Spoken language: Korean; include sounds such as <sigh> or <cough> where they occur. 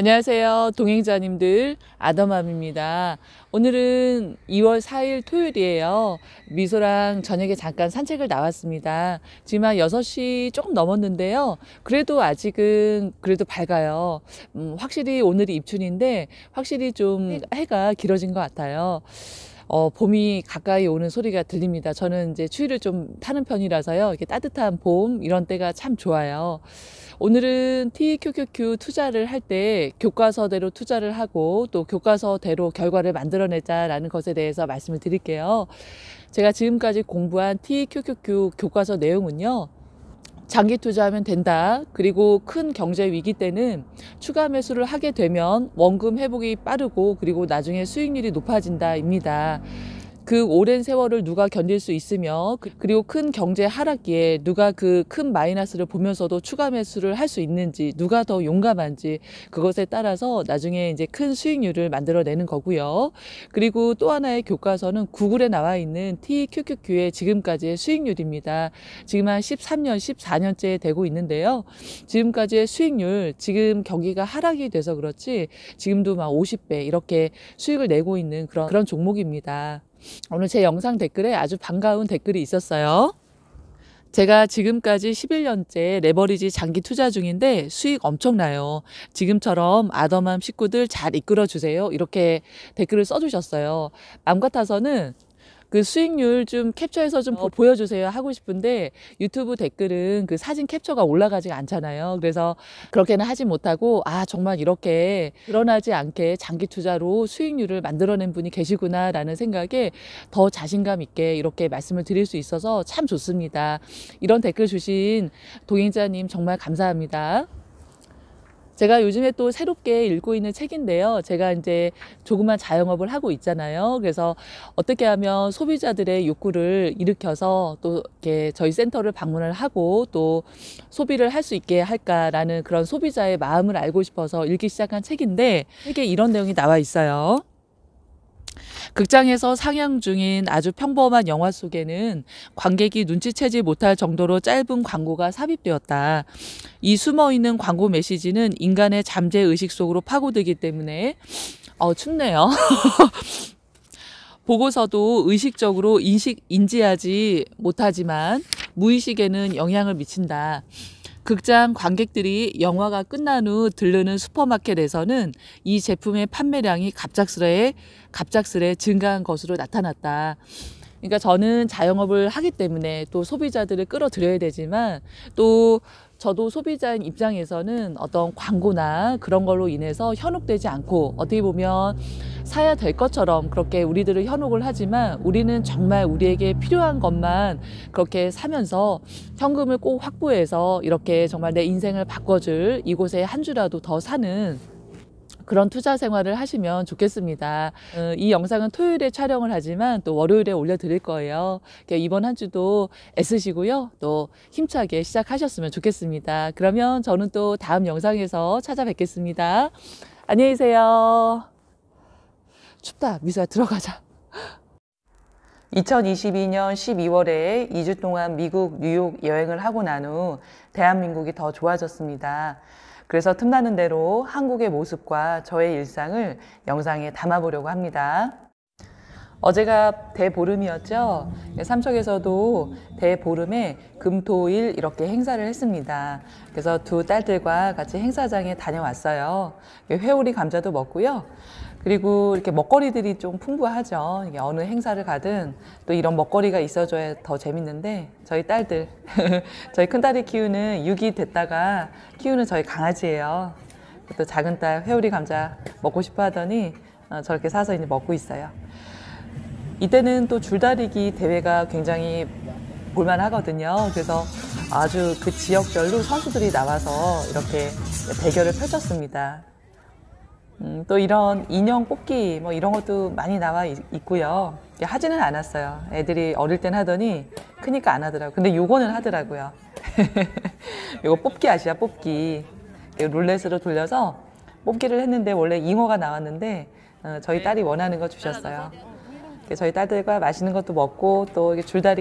안녕하세요. 동행자님들 아더맘입니다. 오늘은 2월 4일 토요일이에요. 미소랑 저녁에 잠깐 산책을 나왔습니다. 지금 한 6시 조금 넘었는데요. 그래도 아직은 그래도 밝아요. 음, 확실히 오늘이 입춘인데 확실히 좀 네. 해가 길어진 것 같아요. 어, 봄이 가까이 오는 소리가 들립니다. 저는 이제 추위를 좀 타는 편이라서요. 이렇게 따뜻한 봄 이런 때가 참 좋아요. 오늘은 TQQQ 투자를 할 때 교과서대로 투자를 하고 또 교과서대로 결과를 만들어내자라는 것에 대해서 말씀을 드릴게요. 제가 지금까지 공부한 TQQQ 교과서 내용은요. 장기 투자하면 된다. 그리고 큰 경제 위기 때는 추가 매수를 하게 되면 원금 회복이 빠르고 그리고 나중에 수익률이 높아진다입니다. 그 오랜 세월을 누가 견딜 수 있으며 그, 그리고 큰 경제 하락기에 누가 그 큰 마이너스를 보면서도 추가 매수를 할 수 있는지 누가 더 용감한지 그것에 따라서 나중에 이제 큰 수익률을 만들어내는 거고요. 그리고 또 하나의 교과서는 구글에 나와 있는 TQQQ의 지금까지의 수익률입니다. 지금 한 13년, 14년째 되고 있는데요. 지금까지의 수익률 지금 경기가 하락이 돼서 그렇지 지금도 막 50배 이렇게 수익을 내고 있는 그런 그런 종목입니다. 오늘 제 영상 댓글에 아주 반가운 댓글이 있었어요. 제가 지금까지 11년째 레버리지 장기 투자 중인데 수익 엄청나요. 지금처럼 아더맘 식구들 잘 이끌어 주세요. 이렇게 댓글을 써주셨어요. 맘 같아서는 그 수익률 좀 캡처해서 좀 어, 보여주세요 하고 싶은데 유튜브 댓글은 그 사진 캡처가 올라가지 않잖아요. 그래서 그렇게는 하지 못하고 아 정말 이렇게 드러나지 않게 장기 투자로 수익률을 만들어낸 분이 계시구나라는 생각에 더 자신감 있게 이렇게 말씀을 드릴 수 있어서 참 좋습니다. 이런 댓글 주신 동행자님 정말 감사합니다. 제가 요즘에 또 새롭게 읽고 있는 책인데요. 제가 이제 조그만 자영업을 하고 있잖아요. 그래서 어떻게 하면 소비자들의 욕구를 일으켜서 또 이렇게 저희 센터를 방문을 하고 또 소비를 할 수 있게 할까라는 그런 소비자의 마음을 알고 싶어서 읽기 시작한 책인데 이게 이런 내용이 나와 있어요. 극장에서 상영 중인 아주 평범한 영화 속에는 관객이 눈치채지 못할 정도로 짧은 광고가 삽입되었다. 이 숨어있는 광고 메시지는 인간의 잠재의식 속으로 파고들기 때문에 어 춥네요. <laughs> 보고서도 의식적으로 인식, 인지하지 못하지만 무의식에는 영향을 미친다. 극장 관객들이 영화가 끝난 후 들르는 슈퍼마켓에서는 이 제품의 판매량이 갑작스레 갑작스레 증가한 것으로 나타났다. 그러니까 저는 자영업을 하기 때문에 또 소비자들을 끌어들여야 되지만 또 저도 소비자인 입장에서는 어떤 광고나 그런 걸로 인해서 현혹되지 않고 어떻게 보면 사야 될 것처럼 그렇게 우리들을 현혹을 하지만 우리는 정말 우리에게 필요한 것만 그렇게 사면서 현금을 꼭 확보해서 이렇게 정말 내 인생을 바꿔줄 이곳에 한 주라도 더 사는 그런 투자 생활을 하시면 좋겠습니다. 어, 이 영상은 토요일에 촬영을 하지만 또 월요일에 올려드릴 거예요. 이번 한 주도 애쓰시고요. 또 힘차게 시작하셨으면 좋겠습니다. 그러면 저는 또 다음 영상에서 찾아뵙겠습니다. 안녕히 계세요. 춥다. 미소야 들어가자. 2022년 12월에 2주 동안 미국 뉴욕 여행을 하고 난 후 대한민국이 더 좋아졌습니다. 그래서 틈나는 대로 한국의 모습과 저의 일상을 영상에 담아보려고 합니다. 어제가 대보름이었죠. 삼척에서도 대보름에 금토일 이렇게 행사를 했습니다. 그래서 두 딸들과 같이 행사장에 다녀왔어요. 회오리 감자도 먹고요. 그리고 이렇게 먹거리들이 좀 풍부하죠. 이게 어느 행사를 가든 또 이런 먹거리가 있어줘야 더 재밌는데 저희 딸들, <laughs> 저희 큰딸이 키우는 6이 됐다가 키우는 저희 강아지예요. 또 작은 딸 회오리 감자 먹고 싶어 하더니 어, 저렇게 사서 이제 먹고 있어요. 이때는 또 줄다리기 대회가 굉장히 볼만하거든요. 그래서 아주 그 지역별로 선수들이 나와서 이렇게 대결을 펼쳤습니다. 음, 또 이런 인형 뽑기 뭐 이런 것도 많이 나와 있, 고요 하지는 않았어요. 애들이 어릴 땐 하더니 크니까 안 하더라고요. 근데 요거는 하더라고요. <laughs> 요거 뽑기 아시아 뽑기. 룰렛으로 돌려서 뽑기를 했는데 원래 잉어가 나왔는데 어, 저희 딸이 원하는 거 주셨어요. 네, 저희 딸들과 맛있는 것도 먹고 또 줄다리기